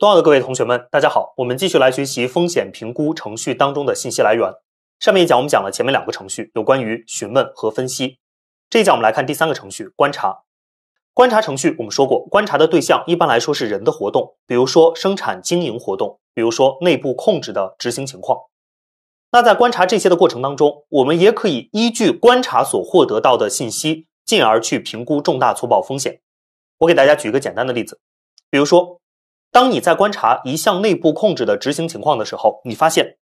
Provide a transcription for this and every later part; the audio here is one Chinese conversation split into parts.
东奥的各位同学们，大家好。我们继续来学习风险评估程序当中的信息来源。上面一讲我们讲了前面两个程序，有关于询问和分析。这一讲我们来看第三个程序——观察。观察程序我们说过，观察的对象一般来说是人的活动，比如说生产经营活动，比如说内部控制的执行情况。那在观察这些的过程当中，我们也可以依据观察所获得到的信息，进而去评估重大错报风险。我给大家举一个简单的例子，比如说。当你在观察一项内部控制的执行情况的时候，你发现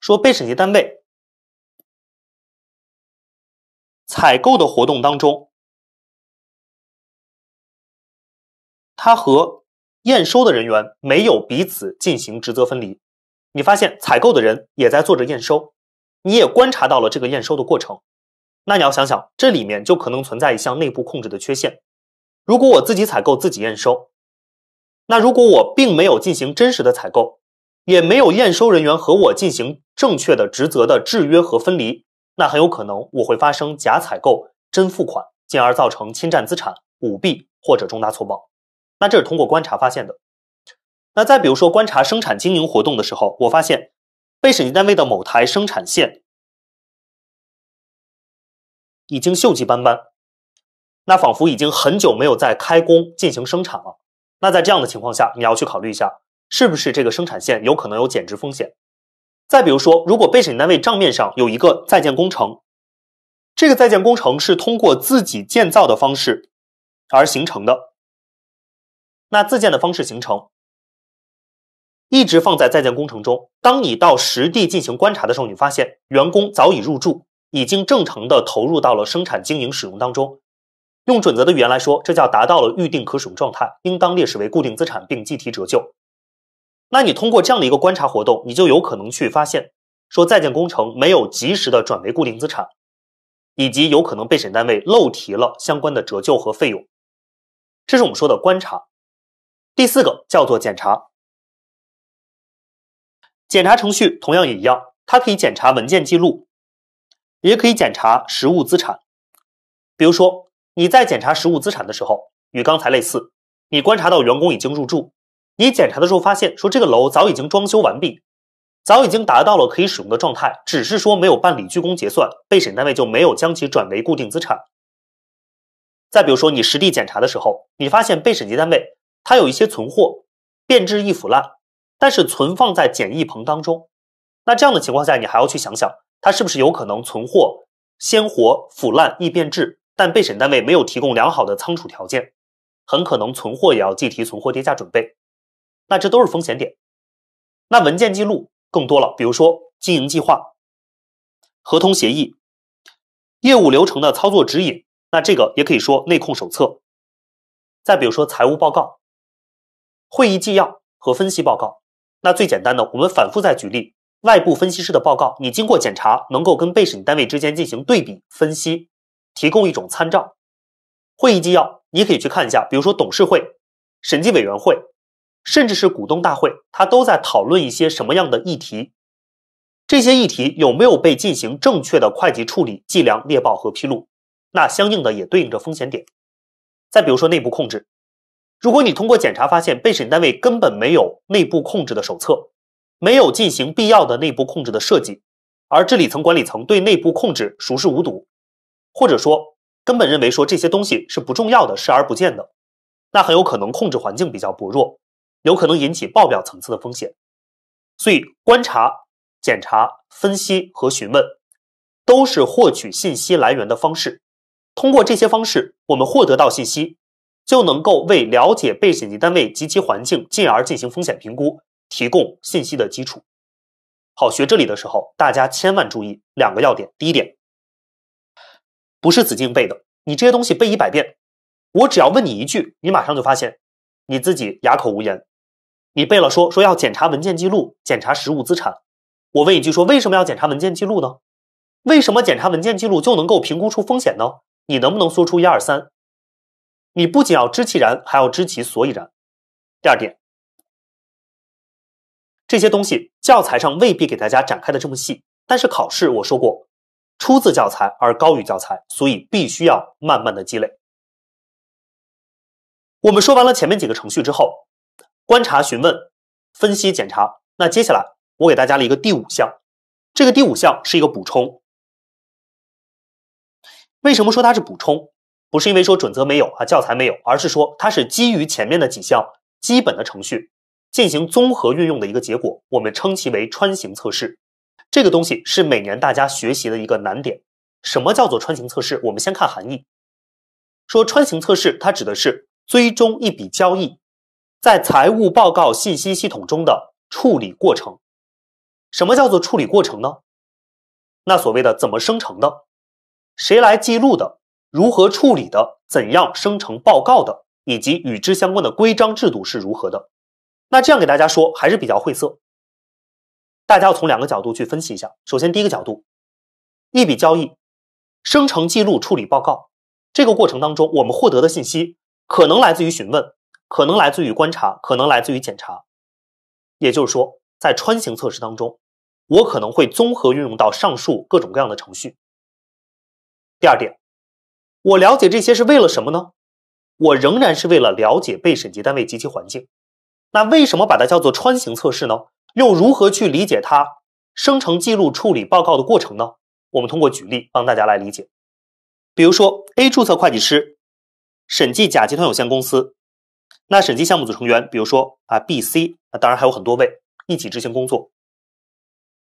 说被审计单位采购的活动当中，他和验收的人员没有彼此进行职责分离。你发现采购的人也在做着验收，你也观察到了这个验收的过程。那你要想想，这里面就可能存在一项内部控制的缺陷。如果我自己采购自己验收。那如果我并没有进行真实的采购，也没有验收人员和我进行正确的职责的制约和分离，那很有可能我会发生假采购真付款，进而造成侵占资产、舞弊或者重大错报。那这是通过观察发现的。那再比如说观察生产经营活动的时候，我发现被审计单位的某台生产线已经锈迹斑斑，那仿佛已经很久没有在开工进行生产了。那在这样的情况下，你要去考虑一下，是不是这个生产线有可能有减值风险？再比如说，如果被审单位账面上有一个在建工程，这个在建工程是通过自己建造的方式而形成的，那自建的方式形成，一直放在在建工程中。当你到实地进行观察的时候，你发现员工早已入住，已经正常的投入到了生产经营使用当中。用准则的语言来说，这叫达到了预定可使用状态，应当列示为固定资产并计提折旧。那你通过这样的一个观察活动，你就有可能去发现，说在建工程没有及时的转为固定资产，以及有可能被审单位漏提了相关的折旧和费用。这是我们说的观察。第四个叫做检查，检查程序同样也一样，它可以检查文件记录，也可以检查实物资产，比如说。你在检查实物资产的时候，与刚才类似，你观察到员工已经入住，你检查的时候发现说这个楼早已经装修完毕，早已经达到了可以使用的状态，只是说没有办理竣工结算，被审单位就没有将其转为固定资产。再比如说你实地检查的时候，你发现被审计单位它有一些存货，变质易腐烂，但是存放在简易棚当中，那这样的情况下，你还要去想想，它是不是有可能存货鲜活腐烂易变质。但被审单位没有提供良好的仓储条件，很可能存货也要计提存货跌价准备，那这都是风险点。那文件记录更多了，比如说经营计划、合同协议、业务流程的操作指引，那这个也可以说内控手册。再比如说财务报告、会议纪要和分析报告。那最简单的，我们反复在举例，外部分析师的报告，你经过检查，能够跟被审单位之间进行对比分析。提供一种参照。会议纪要，你可以去看一下，比如说董事会、审计委员会，甚至是股东大会，他都在讨论一些什么样的议题，这些议题有没有被进行正确的会计处理、计量、列报和披露？那相应的也对应着风险点。再比如说内部控制，如果你通过检查发现被审单位根本没有内部控制的手册，没有进行必要的内部控制的设计，而治理层、管理层对内部控制熟视无睹。或者说，根本认为说这些东西是不重要的，视而不见的，那很有可能控制环境比较薄弱，有可能引起报表层次的风险。所以，观察、检查、分析和询问，都是获取信息来源的方式。通过这些方式，我们获得到信息，就能够为了解被审计单位及其环境，进而进行风险评估，提供信息的基础。好，学这里的时候，大家千万注意两个要点。第一点。不是死记硬背的，你这些东西背一百遍，我只要问你一句，你马上就发现你自己哑口无言。你背了说说要检查文件记录，检查实物资产，我问一句说为什么要检查文件记录呢？为什么检查文件记录就能够评估出风险呢？你能不能说出一二三？你不仅要知其然，还要知其所以然。第二点，这些东西教材上未必给大家展开的这么细，但是考试我说过。出自教材而高于教材，所以必须要慢慢的积累。我们说完了前面几个程序之后，观察、询问、分析、检查，那接下来我给大家了一个第五项，这个第五项是一个补充。为什么说它是补充？不是因为说准则没有啊，教材没有，而是说它是基于前面的几项基本的程序进行综合运用的一个结果，我们称其为穿行测试。这个东西是每年大家学习的一个难点。什么叫做穿行测试？我们先看含义。说穿行测试，它指的是追踪一笔交易在财务报告信息系统中的处理过程。什么叫做处理过程呢？那所谓的怎么生成的，谁来记录的，如何处理的，怎样生成报告的，以及与之相关的规章制度是如何的？那这样给大家说还是比较晦涩。大家要从两个角度去分析一下。首先，第一个角度，一笔交易生成记录、处理报告这个过程当中，我们获得的信息可能来自于询问，可能来自于观察，可能来自于检查。也就是说，在穿行测试当中，我可能会综合运用到上述各种各样的程序。第二点，我了解这些是为了什么呢？我仍然是为了了解被审计单位及其环境。那为什么把它叫做穿行测试呢？又如何去理解它生成记录、处理报告的过程呢？我们通过举例帮大家来理解。比如说，A 注册会计师审计甲集团有限公司，那审计项目组成员，比如说啊 B、C，那当然还有很多位一起执行工作。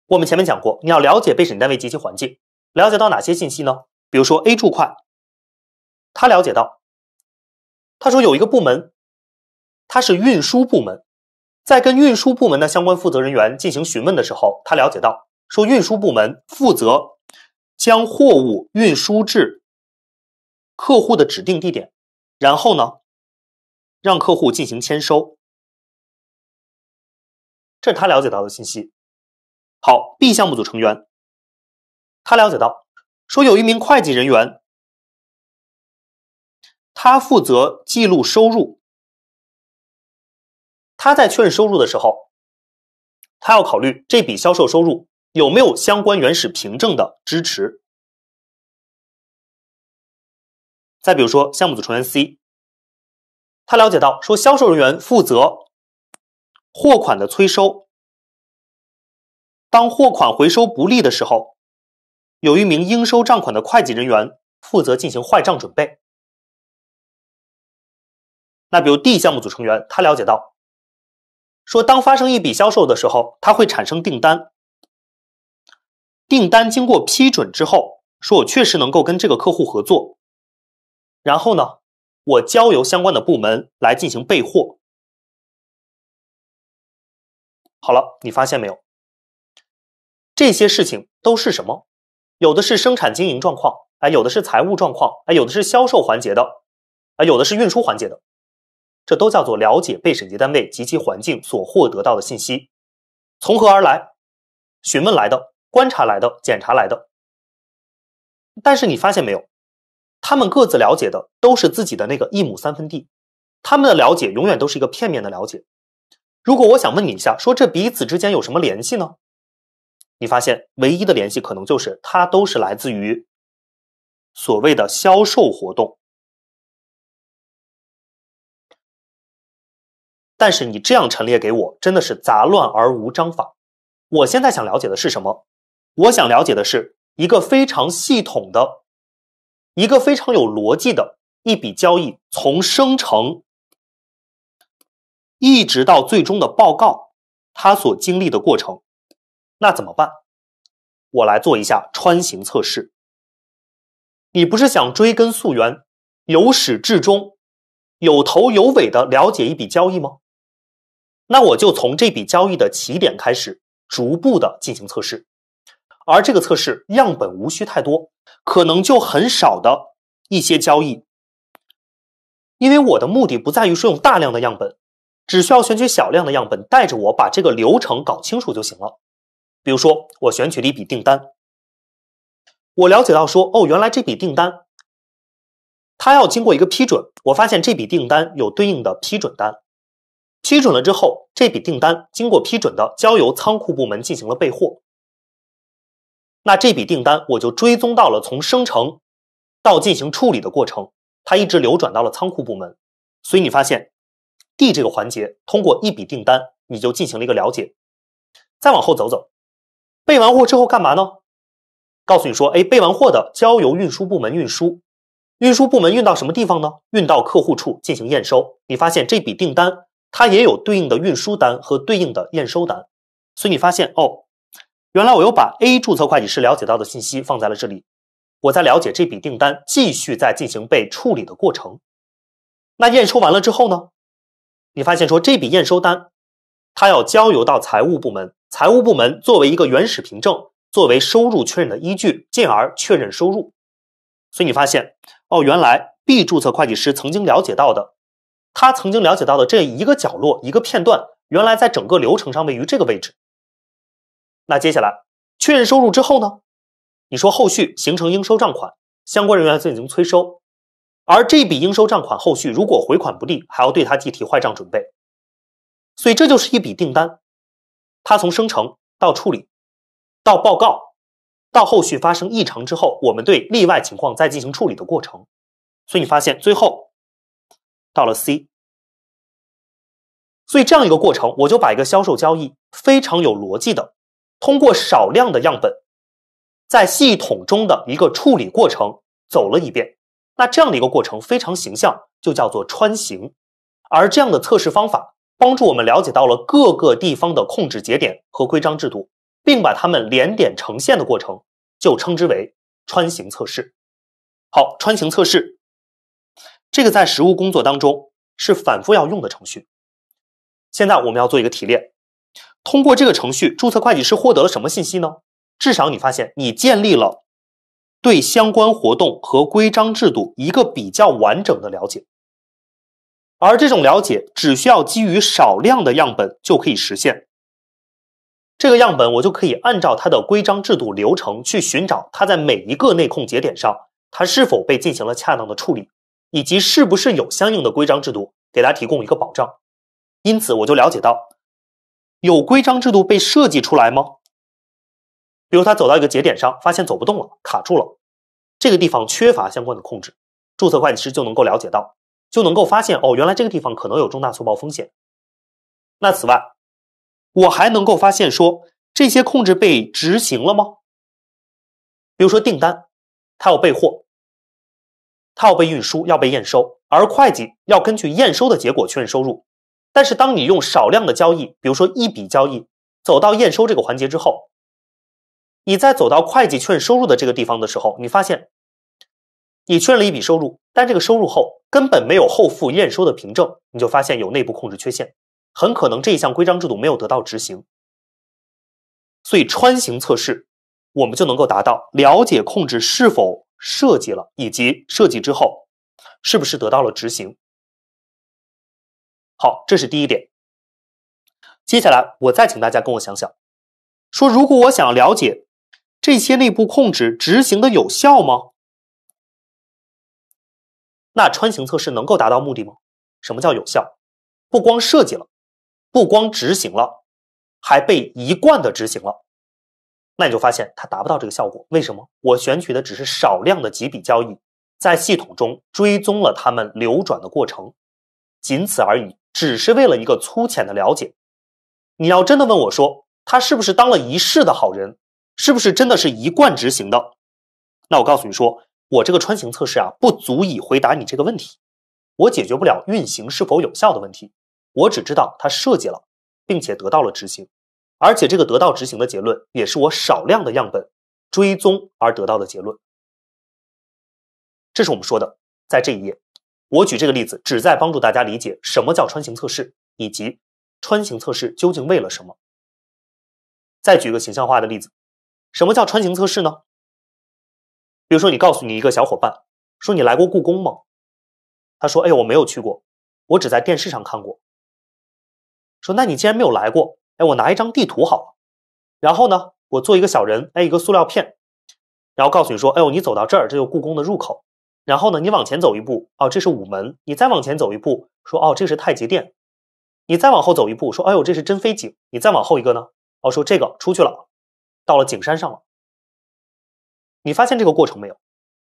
我们前面讲过，你要了解被审单位及其环境，了解到哪些信息呢？比如说 A 注会，他了解到，他说有一个部门，它是运输部门。在跟运输部门的相关负责人员进行询问的时候，他了解到，说运输部门负责将货物运输至客户的指定地点，然后呢，让客户进行签收。这是他了解到的信息。好，B 项目组成员，他了解到，说有一名会计人员，他负责记录收入。他在确认收入的时候，他要考虑这笔销售收入有没有相关原始凭证的支持。再比如说，项目组成员 C，他了解到说销售人员负责货款的催收，当货款回收不利的时候，有一名应收账款的会计人员负责进行坏账准备。那比如 D 项目组成员，他了解到。说，当发生一笔销售的时候，它会产生订单。订单经过批准之后，说我确实能够跟这个客户合作。然后呢，我交由相关的部门来进行备货。好了，你发现没有？这些事情都是什么？有的是生产经营状况，哎，有的是财务状况，哎，有的是销售环节的，啊，有的是运输环节的。这都叫做了解被审计单位及其环境所获得到的信息，从何而来？询问来的，观察来的，检查来的。但是你发现没有，他们各自了解的都是自己的那个一亩三分地，他们的了解永远都是一个片面的了解。如果我想问你一下，说这彼此之间有什么联系呢？你发现唯一的联系可能就是它都是来自于所谓的销售活动。但是你这样陈列给我真的是杂乱而无章法。我现在想了解的是什么？我想了解的是一个非常系统的、一个非常有逻辑的一笔交易从生成一直到最终的报告，它所经历的过程。那怎么办？我来做一下穿行测试。你不是想追根溯源，由始至终、有头有尾的了解一笔交易吗？那我就从这笔交易的起点开始，逐步的进行测试，而这个测试样本无需太多，可能就很少的一些交易，因为我的目的不在于说用大量的样本，只需要选取小量的样本，带着我把这个流程搞清楚就行了。比如说，我选取了一笔订单，我了解到说，哦，原来这笔订单，它要经过一个批准，我发现这笔订单有对应的批准单。批准了之后，这笔订单经过批准的，交由仓库部门进行了备货。那这笔订单我就追踪到了从生成到进行处理的过程，它一直流转到了仓库部门。所以你发现，D 这个环节通过一笔订单你就进行了一个了解。再往后走走，备完货之后干嘛呢？告诉你说，哎，备完货的交由运输部门运输，运输部门运到什么地方呢？运到客户处进行验收。你发现这笔订单。它也有对应的运输单和对应的验收单，所以你发现哦，原来我又把 A 注册会计师了解到的信息放在了这里，我在了解这笔订单继续在进行被处理的过程。那验收完了之后呢？你发现说这笔验收单，它要交由到财务部门，财务部门作为一个原始凭证，作为收入确认的依据，进而确认收入。所以你发现哦，原来 B 注册会计师曾经了解到的。他曾经了解到的这一个角落一个片段，原来在整个流程上位于这个位置。那接下来确认收入之后呢？你说后续形成应收账款，相关人员进行催收，而这笔应收账款后续如果回款不利，还要对他计提坏账准备。所以这就是一笔订单，它从生成到处理，到报告，到后续发生异常之后，我们对例外情况再进行处理的过程。所以你发现最后。到了 C，所以这样一个过程，我就把一个销售交易非常有逻辑的，通过少量的样本，在系统中的一个处理过程走了一遍。那这样的一个过程非常形象，就叫做穿行。而这样的测试方法，帮助我们了解到了各个地方的控制节点和规章制度，并把它们连点成线的过程，就称之为穿行测试。好，穿行测试。这个在实务工作当中是反复要用的程序。现在我们要做一个提炼，通过这个程序，注册会计师获得了什么信息呢？至少你发现，你建立了对相关活动和规章制度一个比较完整的了解，而这种了解只需要基于少量的样本就可以实现。这个样本我就可以按照它的规章制度流程去寻找它在每一个内控节点上，它是否被进行了恰当的处理。以及是不是有相应的规章制度给他提供一个保障？因此，我就了解到，有规章制度被设计出来吗？比如，他走到一个节点上，发现走不动了，卡住了，这个地方缺乏相关的控制，注册会计师就能够了解到，就能够发现哦，原来这个地方可能有重大错报风险。那此外，我还能够发现说，这些控制被执行了吗？比如说，订单，他要备货。它要被运输，要被验收，而会计要根据验收的结果确认收入。但是，当你用少量的交易，比如说一笔交易走到验收这个环节之后，你在走到会计确认收入的这个地方的时候，你发现你确认了一笔收入，但这个收入后根本没有后付验收的凭证，你就发现有内部控制缺陷，很可能这一项规章制度没有得到执行。所以，穿行测试我们就能够达到了解控制是否。设计了，以及设计之后，是不是得到了执行？好，这是第一点。接下来，我再请大家跟我想想：说，如果我想要了解这些内部控制执行的有效吗？那穿行测试能够达到目的吗？什么叫有效？不光设计了，不光执行了，还被一贯的执行了。那你就发现它达不到这个效果，为什么？我选取的只是少量的几笔交易，在系统中追踪了他们流转的过程，仅此而已，只是为了一个粗浅的了解。你要真的问我说他是不是当了一世的好人，是不是真的是一贯执行的？那我告诉你说，我这个穿行测试啊，不足以回答你这个问题，我解决不了运行是否有效的问题，我只知道它设计了，并且得到了执行。而且这个得到执行的结论，也是我少量的样本追踪而得到的结论。这是我们说的，在这一页，我举这个例子，旨在帮助大家理解什么叫穿行测试，以及穿行测试究竟为了什么。再举个形象化的例子，什么叫穿行测试呢？比如说，你告诉你一个小伙伴，说你来过故宫吗？他说，哎，我没有去过，我只在电视上看过。说，那你既然没有来过。哎，我拿一张地图好，了，然后呢，我做一个小人，哎，一个塑料片，然后告诉你说，哎呦，你走到这儿，这就故宫的入口。然后呢，你往前走一步，哦，这是午门。你再往前走一步，说，哦，这是太极殿。你再往后走一步，说，哎呦，这是珍妃井。你再往后一个呢，哦，说这个出去了，到了景山上了。你发现这个过程没有？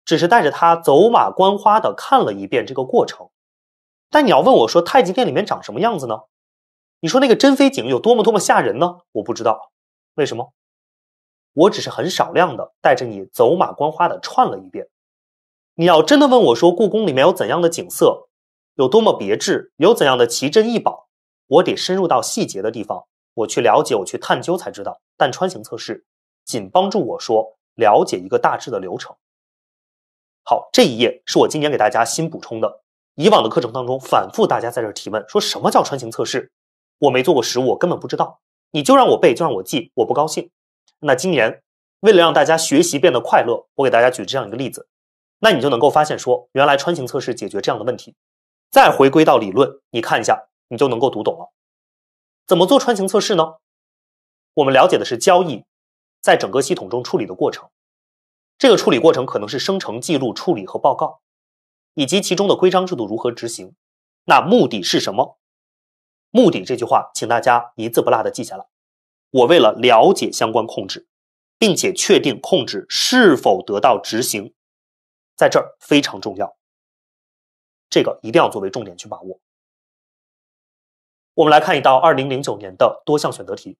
只是带着他走马观花的看了一遍这个过程。但你要问我说，太极殿里面长什么样子呢？你说那个珍妃井有多么多么吓人呢？我不知道，为什么？我只是很少量的带着你走马观花的串了一遍。你要真的问我说故宫里面有怎样的景色，有多么别致，有怎样的奇珍异宝，我得深入到细节的地方，我去了解，我去探究才知道。但穿行测试仅帮助我说了解一个大致的流程。好，这一页是我今年给大家新补充的，以往的课程当中反复大家在这提问，说什么叫穿行测试？我没做过实务，我根本不知道。你就让我背，就让我记，我不高兴。那今年，为了让大家学习变得快乐，我给大家举这样一个例子，那你就能够发现说，原来穿行测试解决这样的问题。再回归到理论，你看一下，你就能够读懂了。怎么做穿行测试呢？我们了解的是交易在整个系统中处理的过程。这个处理过程可能是生成记录、处理和报告，以及其中的规章制度如何执行。那目的是什么？目的这句话，请大家一字不落的记下来。我为了了解相关控制，并且确定控制是否得到执行，在这儿非常重要。这个一定要作为重点去把握。我们来看一道二零零九年的多项选择题。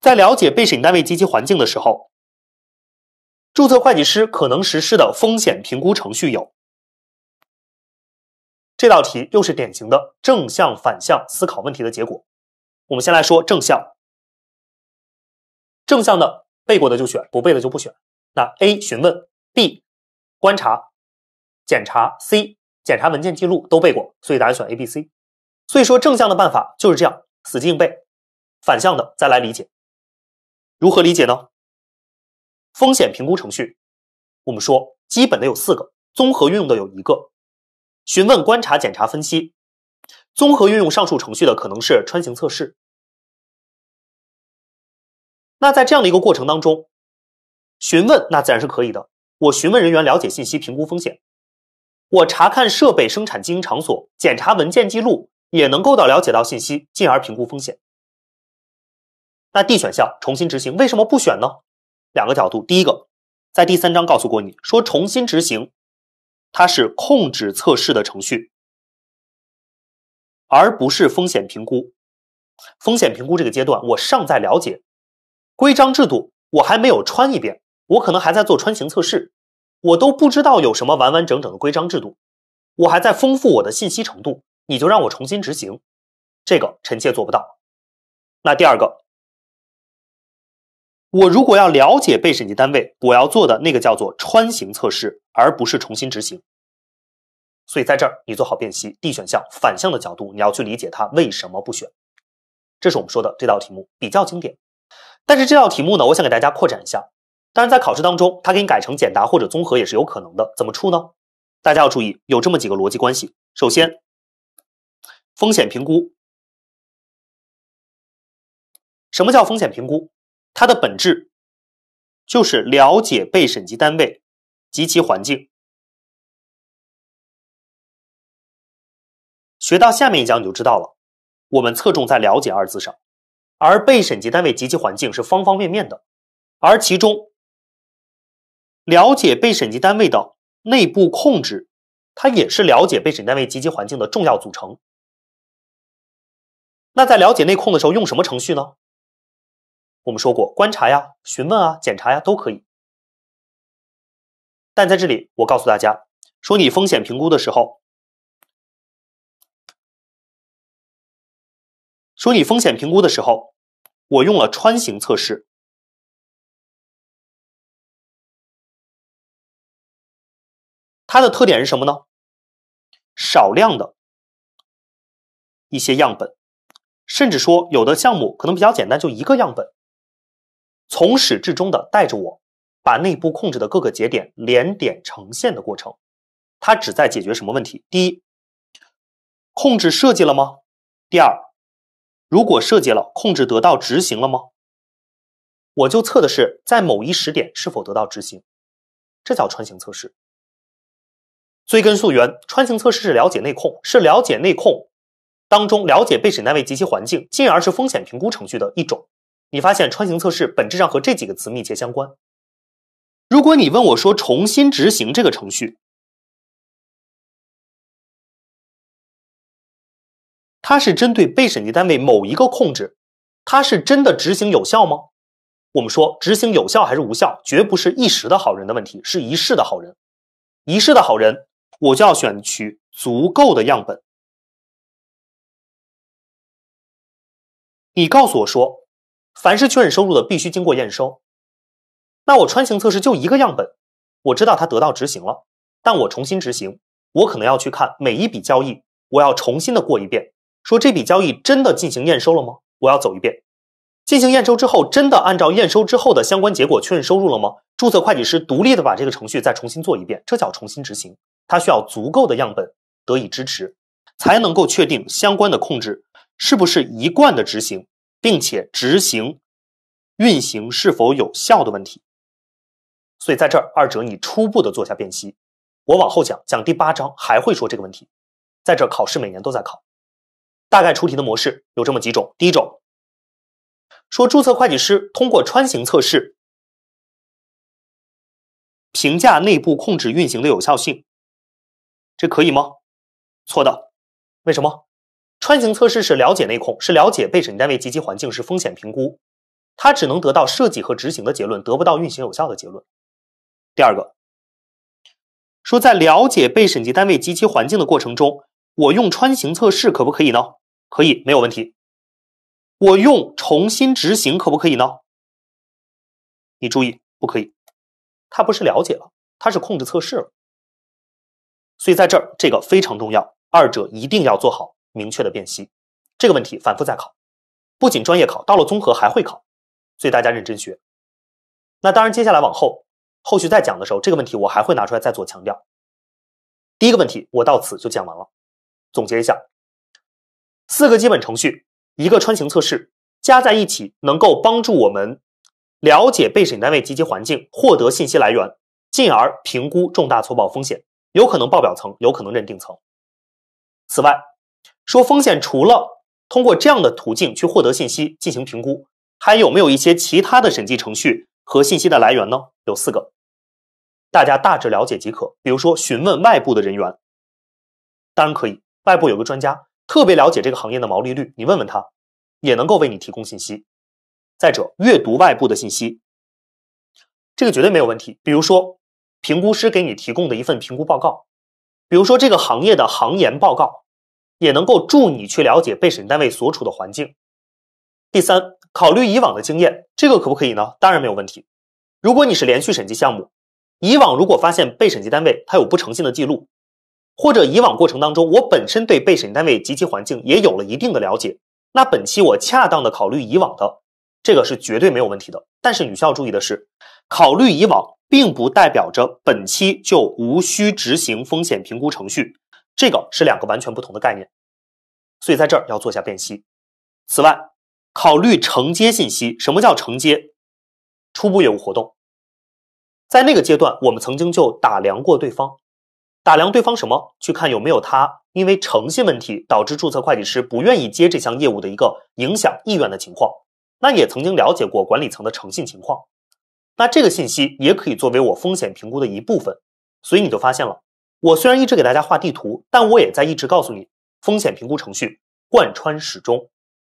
在了解被审单位及其环境的时候，注册会计师可能实施的风险评估程序有。这道题又是典型的正向反向思考问题的结果。我们先来说正向，正向的背过的就选，不背的就不选。那 A 询问，B 观察，检查，C 检查文件记录都背过，所以答案选 A、B、C。所以说正向的办法就是这样死记硬背，反向的再来理解。如何理解呢？风险评估程序，我们说基本的有四个，综合运用的有一个。询问、观察、检查、分析，综合运用上述程序的可能是穿行测试。那在这样的一个过程当中，询问那自然是可以的。我询问人员了解信息，评估风险；我查看设备生产经营场所，检查文件记录，也能够到了解到信息，进而评估风险。那 D 选项重新执行为什么不选呢？两个角度，第一个，在第三章告诉过你说重新执行。它是控制测试的程序，而不是风险评估。风险评估这个阶段，我尚在了解规章制度，我还没有穿一遍，我可能还在做穿行测试，我都不知道有什么完完整整的规章制度，我还在丰富我的信息程度。你就让我重新执行，这个臣妾做不到。那第二个。我如果要了解被审计单位，我要做的那个叫做穿行测试，而不是重新执行。所以在这儿你做好辨析，D 选项反向的角度，你要去理解它为什么不选。这是我们说的这道题目比较经典。但是这道题目呢，我想给大家扩展一下。当然，在考试当中，它给你改成简答或者综合也是有可能的。怎么出呢？大家要注意有这么几个逻辑关系。首先，风险评估，什么叫风险评估？它的本质就是了解被审计单位及其环境。学到下面一讲你就知道了，我们侧重在“了解”二字上，而被审计单位及其环境是方方面面的，而其中了解被审计单位的内部控制，它也是了解被审计单位及其环境的重要组成。那在了解内控的时候，用什么程序呢？我们说过，观察呀、询问啊、检查呀都可以。但在这里，我告诉大家，说你风险评估的时候，说你风险评估的时候，我用了穿行测试，它的特点是什么呢？少量的一些样本，甚至说有的项目可能比较简单，就一个样本。从始至终的带着我，把内部控制的各个节点连点成线的过程，它旨在解决什么问题？第一，控制设计了吗？第二，如果设计了，控制得到执行了吗？我就测的是在某一时点是否得到执行，这叫穿行测试。追根溯源，穿行测试是了解内控，是了解内控当中了解被审单位及其环境，进而是风险评估程序的一种。你发现穿行测试本质上和这几个词密切相关。如果你问我说重新执行这个程序，它是针对被审计单位某一个控制，它是真的执行有效吗？我们说执行有效还是无效，绝不是一时的好人的问题，是一世的好人。一世的好人，我就要选取足够的样本。你告诉我说。凡是确认收入的，必须经过验收。那我穿行测试就一个样本，我知道它得到执行了。但我重新执行，我可能要去看每一笔交易，我要重新的过一遍，说这笔交易真的进行验收了吗？我要走一遍。进行验收之后，真的按照验收之后的相关结果确认收入了吗？注册会计师独立的把这个程序再重新做一遍，这叫重新执行。它需要足够的样本得以支持，才能够确定相关的控制是不是一贯的执行。并且执行运行是否有效的问题，所以在这儿二者你初步的做下辨析。我往后讲讲第八章还会说这个问题。在这考试每年都在考，大概出题的模式有这么几种。第一种说注册会计师通过穿行测试评价内部控制运行的有效性，这可以吗？错的，为什么？穿行测试是了解内控，是了解被审单位及其环境，是风险评估。它只能得到设计和执行的结论，得不到运行有效的结论。第二个，说在了解被审计单位及其环境的过程中，我用穿行测试可不可以呢？可以，没有问题。我用重新执行可不可以呢？你注意，不可以。它不是了解了，它是控制测试了。所以在这儿，这个非常重要，二者一定要做好。明确的辨析，这个问题反复在考，不仅专业考，到了综合还会考，所以大家认真学。那当然，接下来往后后续再讲的时候，这个问题我还会拿出来再做强调。第一个问题我到此就讲完了，总结一下，四个基本程序，一个穿行测试，加在一起能够帮助我们了解被审单位及其环境，获得信息来源，进而评估重大错报风险，有可能报表层，有可能认定层。此外。说风险除了通过这样的途径去获得信息进行评估，还有没有一些其他的审计程序和信息的来源呢？有四个，大家大致了解即可。比如说询问外部的人员，当然可以，外部有个专家特别了解这个行业的毛利率，你问问他，也能够为你提供信息。再者，阅读外部的信息，这个绝对没有问题。比如说，评估师给你提供的一份评估报告，比如说这个行业的行研报告。也能够助你去了解被审单位所处的环境。第三，考虑以往的经验，这个可不可以呢？当然没有问题。如果你是连续审计项目，以往如果发现被审计单位它有不诚信的记录，或者以往过程当中我本身对被审单位及其环境也有了一定的了解，那本期我恰当的考虑以往的，这个是绝对没有问题的。但是你需要注意的是，考虑以往并不代表着本期就无需执行风险评估程序。这个是两个完全不同的概念，所以在这儿要做下辨析。此外，考虑承接信息，什么叫承接？初步业务活动，在那个阶段，我们曾经就打量过对方，打量对方什么？去看有没有他因为诚信问题导致注册会计师不愿意接这项业务的一个影响意愿的情况。那也曾经了解过管理层的诚信情况。那这个信息也可以作为我风险评估的一部分。所以你就发现了。我虽然一直给大家画地图，但我也在一直告诉你，风险评估程序贯穿始终。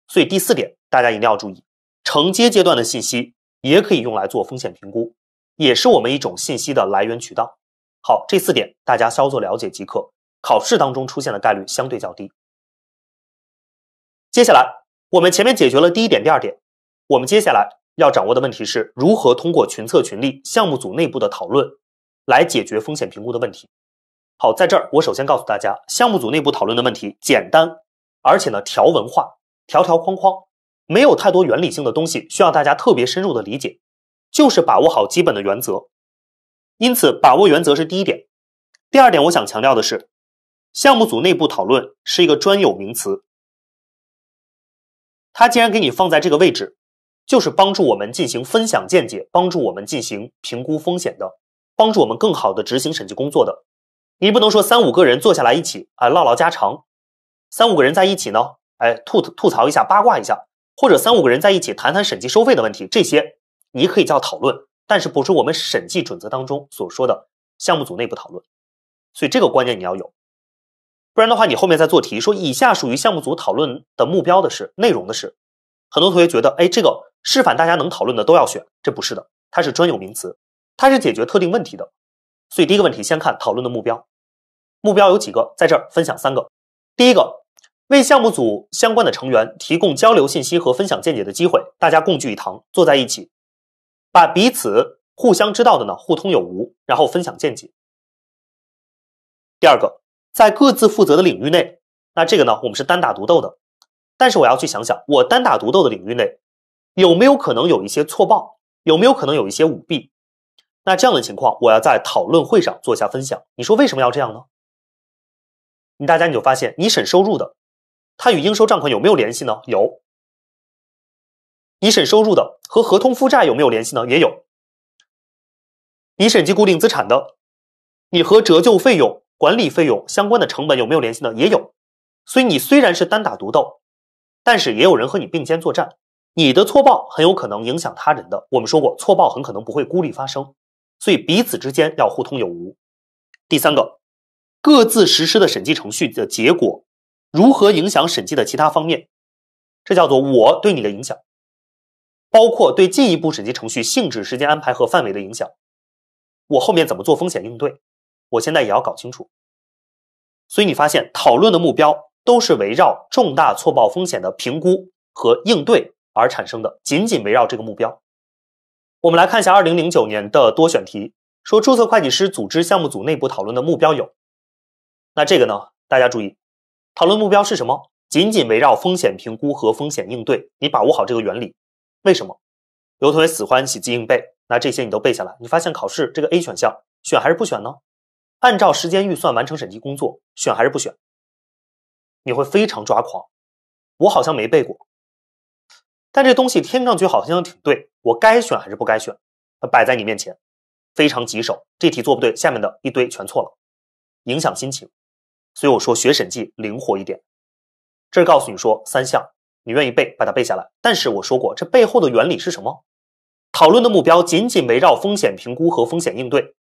所以第四点，大家一定要注意，承接阶段的信息也可以用来做风险评估，也是我们一种信息的来源渠道。好，这四点大家稍作了解即可，考试当中出现的概率相对较低。接下来，我们前面解决了第一点、第二点，我们接下来要掌握的问题是如何通过群策群力、项目组内部的讨论，来解决风险评估的问题。好，在这儿我首先告诉大家，项目组内部讨论的问题简单，而且呢条文化，条条框框，没有太多原理性的东西需要大家特别深入的理解，就是把握好基本的原则。因此，把握原则是第一点。第二点，我想强调的是，项目组内部讨论是一个专有名词。它既然给你放在这个位置，就是帮助我们进行分享见解，帮助我们进行评估风险的，帮助我们更好的执行审计工作的。你不能说三五个人坐下来一起哎唠唠家常，三五个人在一起呢哎吐吐槽一下八卦一下，或者三五个人在一起谈谈审计收费的问题，这些你可以叫讨论，但是不是我们审计准则当中所说的项目组内部讨论，所以这个观念你要有，不然的话你后面在做题说以下属于项目组讨论的目标的是内容的是，很多同学觉得哎这个示范大家能讨论的都要选，这不是的，它是专有名词，它是解决特定问题的。所以第一个问题，先看讨论的目标，目标有几个，在这儿分享三个。第一个，为项目组相关的成员提供交流信息和分享见解的机会，大家共聚一堂，坐在一起，把彼此互相知道的呢互通有无，然后分享见解。第二个，在各自负责的领域内，那这个呢，我们是单打独斗的，但是我要去想想，我单打独斗的领域内，有没有可能有一些错报，有没有可能有一些舞弊？那这样的情况，我要在讨论会上做一下分享。你说为什么要这样呢？你大家你就发现，你审收入的，它与应收账款有没有联系呢？有。你审收入的和合同负债有没有联系呢？也有。你审计固定资产的，你和折旧费用、管理费用相关的成本有没有联系呢？也有。所以你虽然是单打独斗，但是也有人和你并肩作战。你的错报很有可能影响他人的。我们说过，错报很可能不会孤立发生。所以彼此之间要互通有无。第三个，各自实施的审计程序的结果如何影响审计的其他方面？这叫做我对你的影响，包括对进一步审计程序性质、时间安排和范围的影响。我后面怎么做风险应对？我现在也要搞清楚。所以你发现讨论的目标都是围绕重大错报风险的评估和应对而产生的，紧紧围绕这个目标。我们来看一下二零零九年的多选题，说注册会计师组织项目组内部讨论的目标有，那这个呢？大家注意，讨论目标是什么？紧紧围绕风险评估和风险应对。你把握好这个原理，为什么？有同学喜欢喜记硬背，那这些你都背下来，你发现考试这个 A 选项选还是不选呢？按照时间预算完成审计工作，选还是不选？你会非常抓狂。我好像没背过，但这东西听上去好像挺对。我该选还是不该选？摆在你面前，非常棘手。这题做不对，下面的一堆全错了，影响心情。所以我说学审计灵活一点。这告诉你说三项，你愿意背，把它背下来。但是我说过，这背后的原理是什么？讨论的目标仅仅围绕风险评估和风险应对。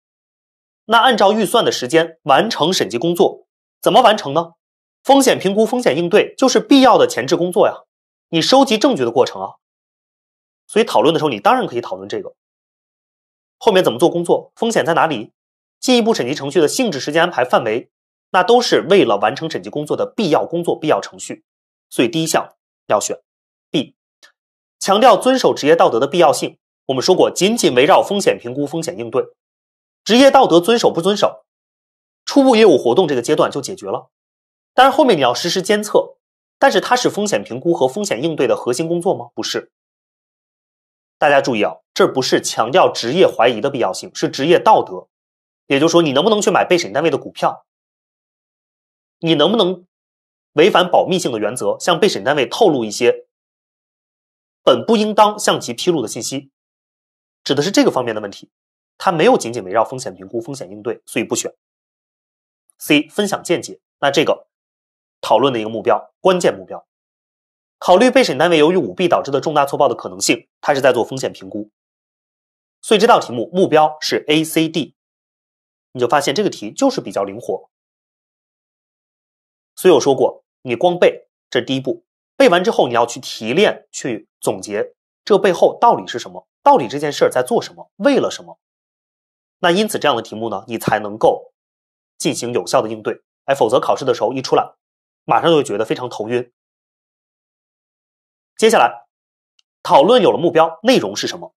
那按照预算的时间完成审计工作，怎么完成呢？风险评估、风险应对就是必要的前置工作呀，你收集证据的过程啊。所以讨论的时候，你当然可以讨论这个。后面怎么做工作，风险在哪里，进一步审计程序的性质、时间安排、范围，那都是为了完成审计工作的必要工作、必要程序。所以第一项要选 B，强调遵守职业道德的必要性。我们说过，仅仅围绕风险评估、风险应对，职业道德遵守不遵守，初步业务活动这个阶段就解决了。但是后面你要实施监测，但是它是风险评估和风险应对的核心工作吗？不是。大家注意啊，这不是强调职业怀疑的必要性，是职业道德。也就是说，你能不能去买被审单位的股票？你能不能违反保密性的原则，向被审单位透露一些本不应当向其披露的信息？指的是这个方面的问题。它没有紧紧围绕风险评估、风险应对，所以不选。C 分享见解，那这个讨论的一个目标，关键目标。考虑被审单位由于舞弊导致的重大错报的可能性，它是在做风险评估。所以这道题目目标是 A、C、D，你就发现这个题就是比较灵活。所以我说过，你光背这是第一步，背完之后你要去提炼、去总结这背后到底是什么，到底这件事在做什么，为了什么。那因此这样的题目呢，你才能够进行有效的应对。哎，否则考试的时候一出来，马上就会觉得非常头晕。接下来，讨论有了目标，内容是什么？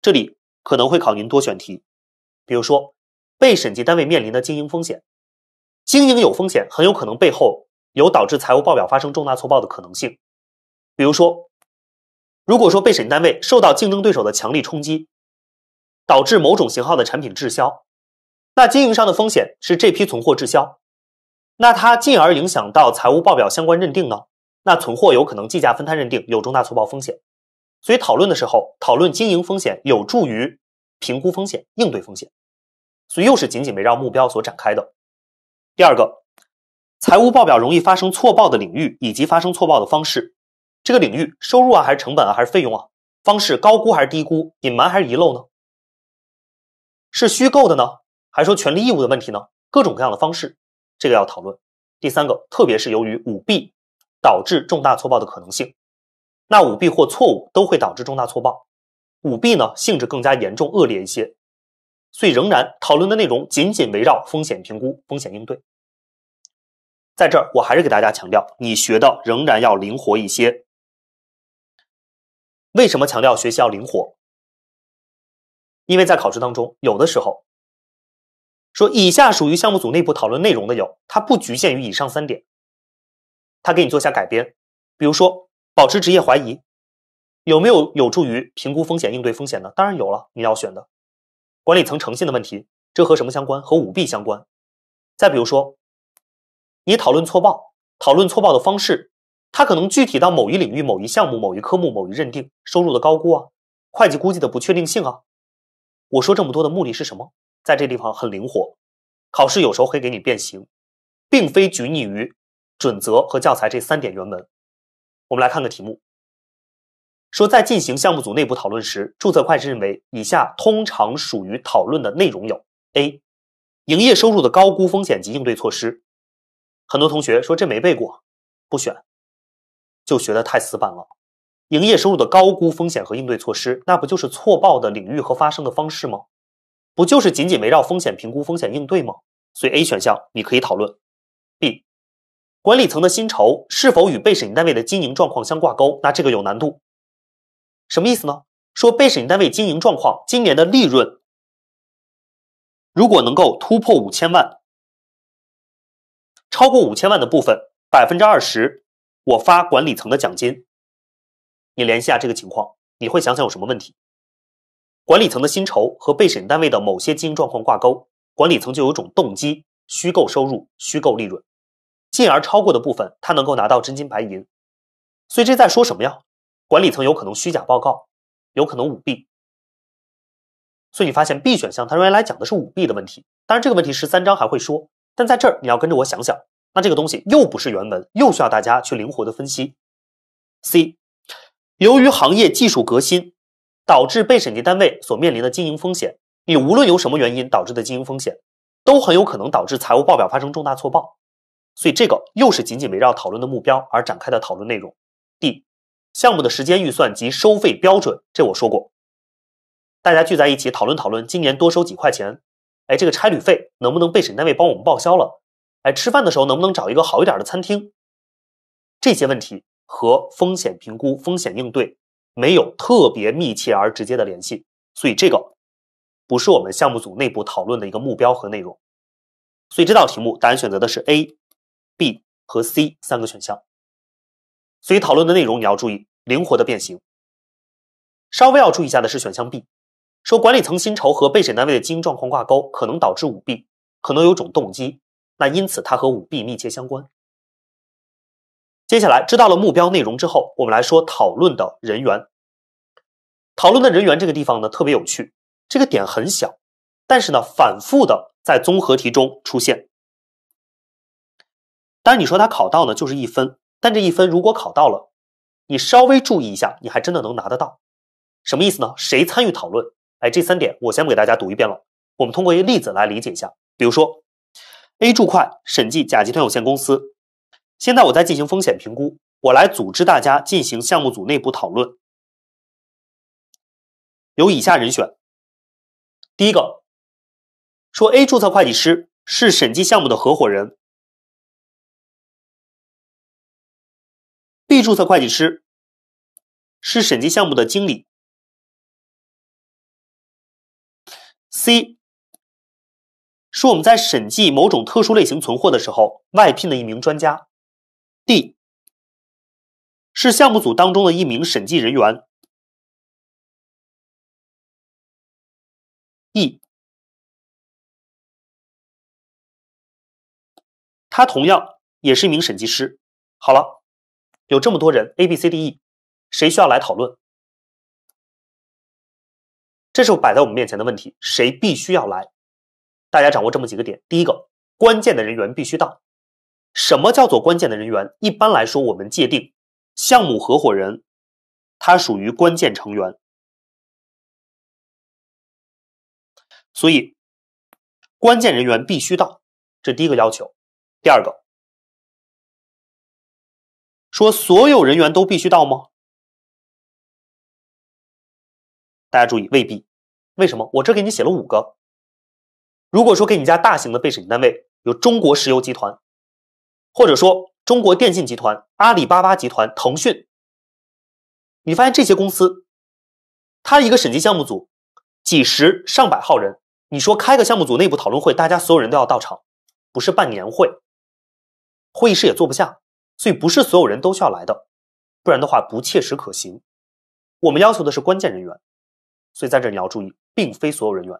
这里可能会考您多选题，比如说，被审计单位面临的经营风险，经营有风险，很有可能背后有导致财务报表发生重大错报的可能性。比如说，如果说被审单位受到竞争对手的强力冲击，导致某种型号的产品滞销，那经营上的风险是这批存货滞销，那它进而影响到财务报表相关认定呢？那存货有可能计价分摊认定有重大错报风险，所以讨论的时候讨论经营风险有助于评估风险、应对风险，所以又是紧紧围绕目标所展开的。第二个，财务报表容易发生错报的领域以及发生错报的方式，这个领域收入啊还是成本啊还是费用啊？方式高估还是低估？隐瞒还是遗漏呢？是虚构的呢，还是说权利义务的问题呢？各种各样的方式，这个要讨论。第三个，特别是由于舞弊。导致重大错报的可能性，那舞弊或错误都会导致重大错报，舞弊呢性质更加严重恶劣一些，所以仍然讨论的内容仅仅围绕风险评估、风险应对。在这儿，我还是给大家强调，你学的仍然要灵活一些。为什么强调学习要灵活？因为在考试当中，有的时候说以下属于项目组内部讨论内容的有，它不局限于以上三点。他给你做下改编，比如说保持职业怀疑，有没有有助于评估风险、应对风险呢？当然有了，你要选的。管理层诚信的问题，这和什么相关？和舞弊相关。再比如说，你讨论错报，讨论错报的方式，它可能具体到某一领域、某一项目、某一科目、某一认定收入的高估啊，会计估计的不确定性啊。我说这么多的目的是什么？在这地方很灵活，考试有时候会给你变形，并非拘泥于。准则和教材这三点原文，我们来看个题目。说在进行项目组内部讨论时，注册会计师认为以下通常属于讨论的内容有：A. 营业收入的高估风险及应对措施。很多同学说这没背过，不选，就学的太死板了。营业收入的高估风险和应对措施，那不就是错报的领域和发生的方式吗？不就是仅仅围绕风险评估、风险应对吗？所以 A 选项你可以讨论。管理层的薪酬是否与被审单位的经营状况相挂钩？那这个有难度。什么意思呢？说被审单位经营状况，今年的利润如果能够突破五千万，超过五千万的部分百分之二十，我发管理层的奖金。你联系下这个情况，你会想想有什么问题？管理层的薪酬和被审单位的某些经营状况挂钩，管理层就有种动机虚构收入、虚构利润。进而超过的部分，他能够拿到真金白银，所以这在说什么呀？管理层有可能虚假报告，有可能舞弊。所以你发现 B 选项，它原来讲的是舞弊的问题，当然这个问题十三章还会说，但在这儿你要跟着我想想，那这个东西又不是原文，又需要大家去灵活的分析。C，由于行业技术革新导致被审计单位所面临的经营风险，你无论由什么原因导致的经营风险，都很有可能导致财务报表发生重大错报。所以这个又是紧紧围绕讨论的目标而展开的讨论内容。D，项目的时间预算及收费标准，这我说过，大家聚在一起讨论讨论，今年多收几块钱，哎，这个差旅费能不能被审单位帮我们报销了？哎，吃饭的时候能不能找一个好一点的餐厅？这些问题和风险评估、风险应对没有特别密切而直接的联系，所以这个不是我们项目组内部讨论的一个目标和内容。所以这道题目答案选择的是 A。B 和 C 三个选项，所以讨论的内容你要注意灵活的变形。稍微要注意一下的是选项 B，说管理层薪酬和被审单位的经营状况挂钩，可能导致舞弊，可能有种动机，那因此它和舞弊密切相关。接下来知道了目标内容之后，我们来说讨论的人员。讨论的人员这个地方呢特别有趣，这个点很小，但是呢反复的在综合题中出现。但是你说他考到呢，就是一分。但这一分如果考到了，你稍微注意一下，你还真的能拿得到。什么意思呢？谁参与讨论？哎，这三点我先不给大家读一遍了。我们通过一个例子来理解一下。比如说，A 注会审计甲集团有限公司。现在我在进行风险评估，我来组织大家进行项目组内部讨论。有以下人选：第一个，说 A 注册会计师是审计项目的合伙人。B 注册会计师是审计项目的经理。C 是我们在审计某种特殊类型存货的时候外聘的一名专家。D 是项目组当中的一名审计人员。E 他同样也是一名审计师。好了。有这么多人 A、B、C、D、E，谁需要来讨论？这是摆在我们面前的问题，谁必须要来？大家掌握这么几个点：第一个，关键的人员必须到。什么叫做关键的人员？一般来说，我们界定项目合伙人，他属于关键成员，所以关键人员必须到，这第一个要求。第二个。说所有人员都必须到吗？大家注意，未必。为什么？我这给你写了五个。如果说给你家大型的被审计单位，有中国石油集团，或者说中国电信集团、阿里巴巴集团、腾讯，你发现这些公司，它一个审计项目组，几十上百号人，你说开个项目组内部讨论会，大家所有人都要到场，不是办年会，会议室也坐不下。所以不是所有人都需要来的，不然的话不切实可行。我们要求的是关键人员，所以在这你要注意，并非所有人员。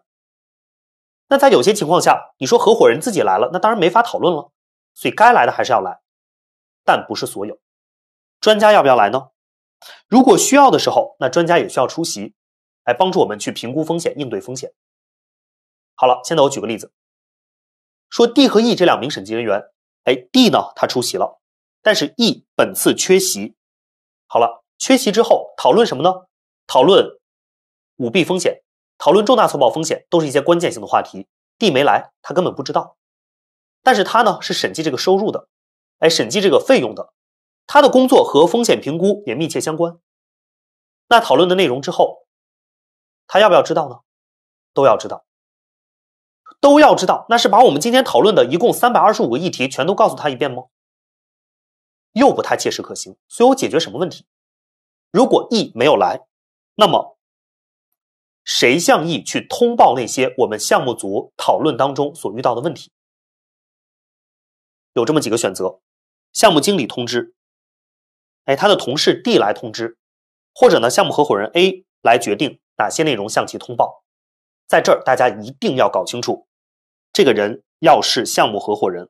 那在有些情况下，你说合伙人自己来了，那当然没法讨论了。所以该来的还是要来，但不是所有。专家要不要来呢？如果需要的时候，那专家也需要出席，来帮助我们去评估风险、应对风险。好了，现在我举个例子，说 D 和 E 这两名审计人员，哎，D 呢他出席了。但是 E 本次缺席，好了，缺席之后讨论什么呢？讨论舞弊风险，讨论重大错报风险，都是一些关键性的话题。D 没来，他根本不知道。但是他呢，是审计这个收入的，哎，审计这个费用的，他的工作和风险评估也密切相关。那讨论的内容之后，他要不要知道呢？都要知道，都要知道。那是把我们今天讨论的一共三百二十五个议题全都告诉他一遍吗？又不太切实可行，所以我解决什么问题？如果 E 没有来，那么谁向 E 去通报那些我们项目组讨论当中所遇到的问题？有这么几个选择：项目经理通知，哎，他的同事 D 来通知，或者呢，项目合伙人 A 来决定哪些内容向其通报。在这儿大家一定要搞清楚，这个人要是项目合伙人，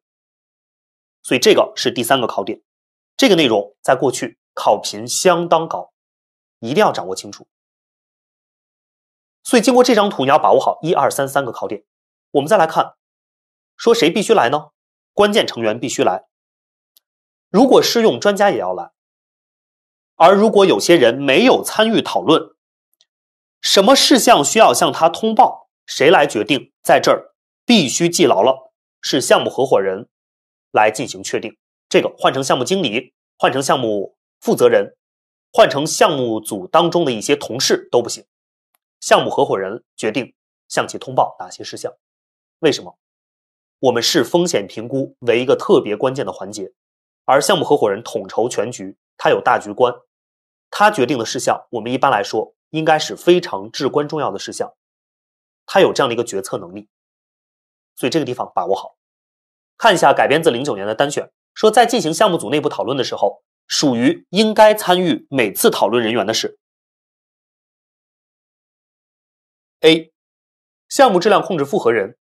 所以这个是第三个考点。这个内容在过去考评相当高，一定要掌握清楚。所以，经过这张图，你要把握好一二三三个考点。我们再来看，说谁必须来呢？关键成员必须来。如果适用，专家也要来。而如果有些人没有参与讨论，什么事项需要向他通报？谁来决定？在这儿必须记牢了，是项目合伙人来进行确定。这个换成项目经理，换成项目负责人，换成项目组当中的一些同事都不行。项目合伙人决定向其通报哪些事项，为什么？我们视风险评估为一个特别关键的环节，而项目合伙人统筹全局，他有大局观，他决定的事项，我们一般来说应该是非常至关重要的事项，他有这样的一个决策能力，所以这个地方把握好。看一下改编自零九年的单选。说在进行项目组内部讨论的时候，属于应该参与每次讨论人员的是：A. 项目质量控制复核人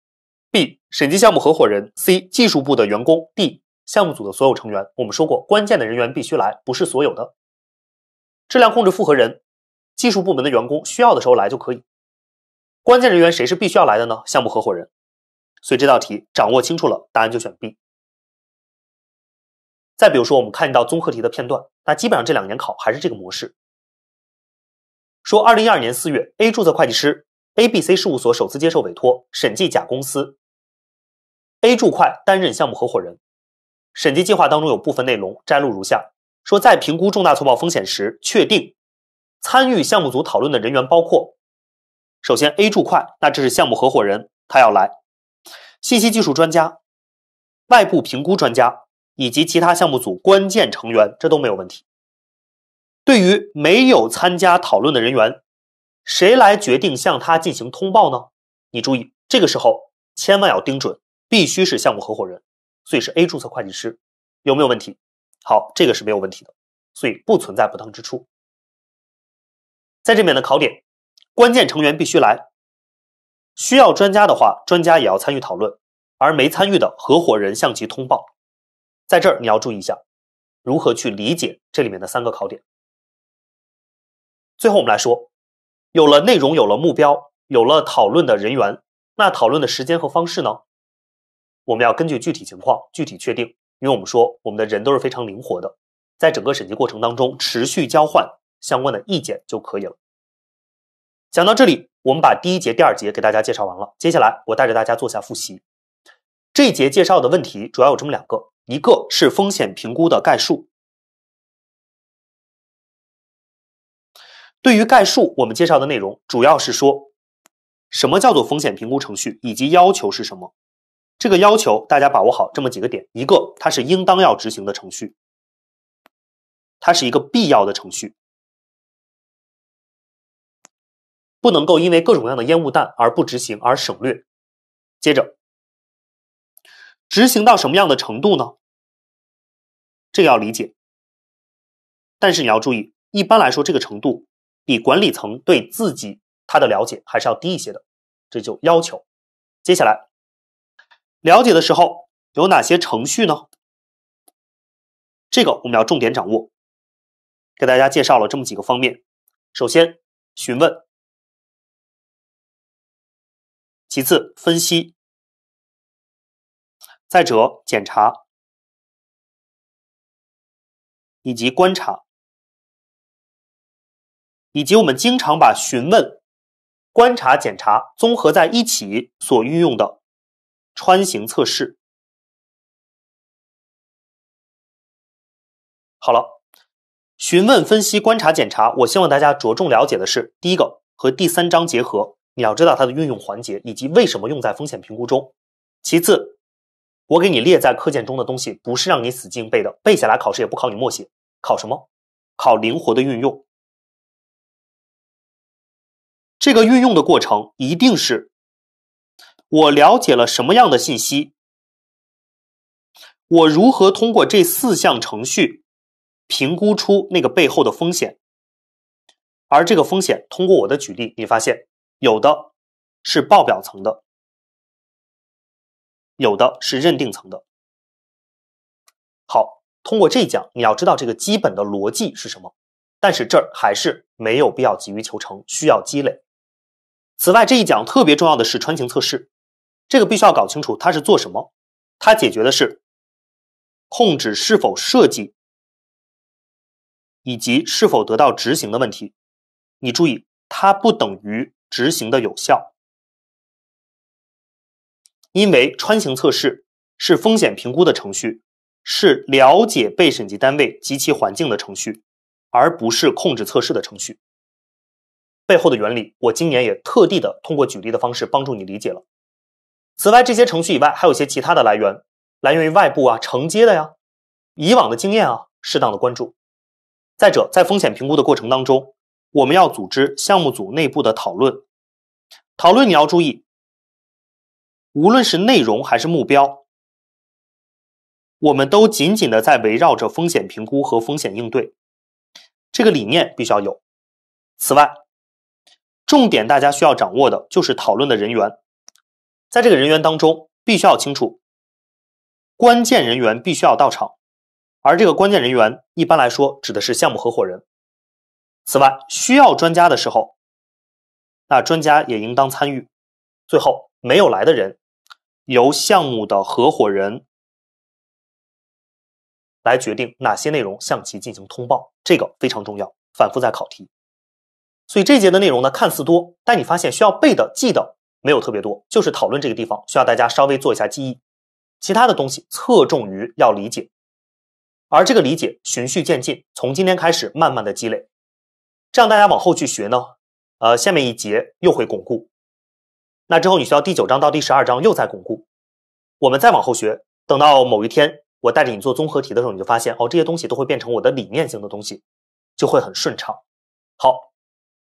；B. 审计项目合伙人；C. 技术部的员工；D. 项目组的所有成员。我们说过，关键的人员必须来，不是所有的。质量控制复核人、技术部门的员工需要的时候来就可以。关键人员谁是必须要来的呢？项目合伙人。所以这道题掌握清楚了，答案就选 B。再比如说，我们看到综合题的片段，那基本上这两年考还是这个模式。说，二零一二年四月，A 注册会计师 A B C 事务所首次接受委托审计甲公司。A 注会担任项目合伙人。审计计划当中有部分内容摘录如下：说，在评估重大错报风险时，确定参与项目组讨论的人员包括，首先 A 注会，那这是项目合伙人，他要来。信息技术专家，外部评估专家。以及其他项目组关键成员，这都没有问题。对于没有参加讨论的人员，谁来决定向他进行通报呢？你注意，这个时候千万要盯准，必须是项目合伙人，所以是 A 注册会计师，有没有问题？好，这个是没有问题的，所以不存在不当之处。在这边的考点，关键成员必须来，需要专家的话，专家也要参与讨论，而没参与的合伙人向其通报。在这儿你要注意一下，如何去理解这里面的三个考点。最后我们来说，有了内容，有了目标，有了讨论的人员，那讨论的时间和方式呢？我们要根据具体情况具体确定，因为我们说我们的人都是非常灵活的，在整个审计过程当中持续交换相关的意见就可以了。讲到这里，我们把第一节、第二节给大家介绍完了，接下来我带着大家做下复习。这一节介绍的问题主要有这么两个，一个是风险评估的概述。对于概述，我们介绍的内容主要是说，什么叫做风险评估程序，以及要求是什么。这个要求大家把握好这么几个点：一个，它是应当要执行的程序；它是一个必要的程序，不能够因为各种各样的烟雾弹而不执行而省略。接着。执行到什么样的程度呢？这个要理解，但是你要注意，一般来说，这个程度比管理层对自己他的了解还是要低一些的，这就要求接下来了解的时候有哪些程序呢？这个我们要重点掌握，给大家介绍了这么几个方面：首先询问，其次分析。再者，检查以及观察，以及我们经常把询问、观察、检查综合在一起所运用的穿行测试。好了，询问、分析、观察、检查，我希望大家着重了解的是：第一个和第三章结合，你要知道它的运用环节以及为什么用在风险评估中；其次。我给你列在课件中的东西，不是让你死记硬背的，背下来考试也不考你默写，考什么？考灵活的运用。这个运用的过程，一定是我了解了什么样的信息，我如何通过这四项程序，评估出那个背后的风险。而这个风险，通过我的举例，你发现有的是报表层的。有的是认定层的。好，通过这一讲，你要知道这个基本的逻辑是什么。但是这儿还是没有必要急于求成，需要积累。此外，这一讲特别重要的是穿行测试，这个必须要搞清楚它是做什么，它解决的是控制是否设计以及是否得到执行的问题。你注意，它不等于执行的有效。因为穿行测试是风险评估的程序，是了解被审计单位及其环境的程序，而不是控制测试的程序。背后的原理，我今年也特地的通过举例的方式帮助你理解了。此外，这些程序以外，还有一些其他的来源，来源于外部啊承接的呀，以往的经验啊，适当的关注。再者，在风险评估的过程当中，我们要组织项目组内部的讨论，讨论你要注意。无论是内容还是目标，我们都紧紧的在围绕着风险评估和风险应对，这个理念必须要有。此外，重点大家需要掌握的就是讨论的人员，在这个人员当中，必须要清楚关键人员必须要到场，而这个关键人员一般来说指的是项目合伙人。此外，需要专家的时候，那专家也应当参与。最后，没有来的人。由项目的合伙人来决定哪些内容向其进行通报，这个非常重要，反复在考题。所以这节的内容呢，看似多，但你发现需要背的、记的没有特别多，就是讨论这个地方需要大家稍微做一下记忆，其他的东西侧重于要理解，而这个理解循序渐进，从今天开始慢慢的积累，这样大家往后去学呢，呃，下面一节又会巩固。那之后你需要第九章到第十二章又在巩固，我们再往后学，等到某一天我带着你做综合题的时候，你就发现哦，这些东西都会变成我的理念性的东西，就会很顺畅。好，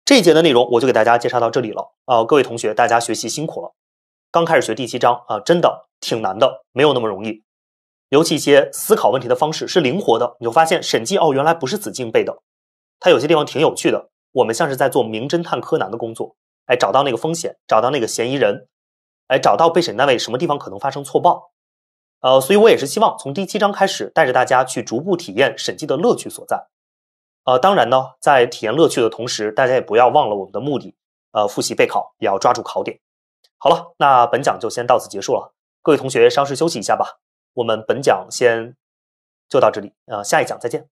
这一节的内容我就给大家介绍到这里了啊，各位同学，大家学习辛苦了。刚开始学第七章啊，真的挺难的，没有那么容易，尤其一些思考问题的方式是灵活的，你就发现审计哦，原来不是死记硬背的，它有些地方挺有趣的，我们像是在做名侦探柯南的工作。哎，找到那个风险，找到那个嫌疑人，哎，找到被审单位什么地方可能发生错报，呃，所以我也是希望从第七章开始，带着大家去逐步体验审计的乐趣所在，呃，当然呢，在体验乐趣的同时，大家也不要忘了我们的目的，呃，复习备考也要抓住考点。好了，那本讲就先到此结束了，各位同学稍事休息一下吧，我们本讲先就到这里，呃，下一讲再见。